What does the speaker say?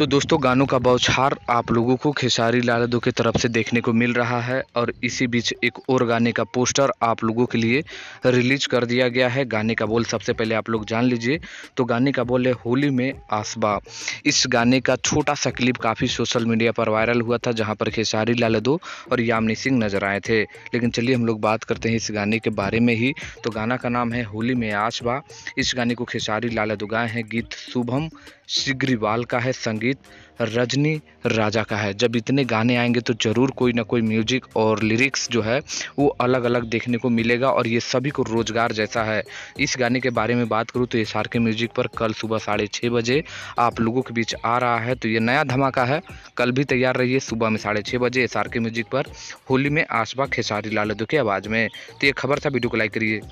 तो दोस्तों गानों का बौछार आप लोगों को खेसारी लाल की तरफ से देखने को मिल रहा है और इसी बीच एक और गाने का पोस्टर आप लोगों के लिए रिलीज कर दिया गया है गाने का बोल सबसे पहले आप लोग जान लीजिए तो गाने का बोल है होली में आसबा इस गाने का छोटा सा क्लिप काफ़ी सोशल मीडिया पर वायरल हुआ था जहाँ पर खेसारी लाल और यामिनी सिंह नजर आए थे लेकिन चलिए हम लोग बात करते हैं इस गाने के बारे में ही तो गाना का नाम है होली में आसबा इस गाने को खेसारी लाल गाए हैं गीत शुभम सिग्रीवाल का है संगीत संगीत रजनी राजा का है जब इतने गाने आएंगे तो ज़रूर कोई ना कोई म्यूजिक और लिरिक्स जो है वो अलग अलग देखने को मिलेगा और ये सभी को रोज़गार जैसा है इस गाने के बारे में बात करूँ तो ये सार के म्यूजिक पर कल सुबह साढ़े छः बजे आप लोगों के बीच आ रहा है तो ये नया धमाका है कल भी तैयार रहिए सुबह में साढ़े छः बजे एस के म्यूजिक पर होली में आसबा खेसारी लाल की आवाज़ में तो ये खबर था वीडियो को लाइक करिए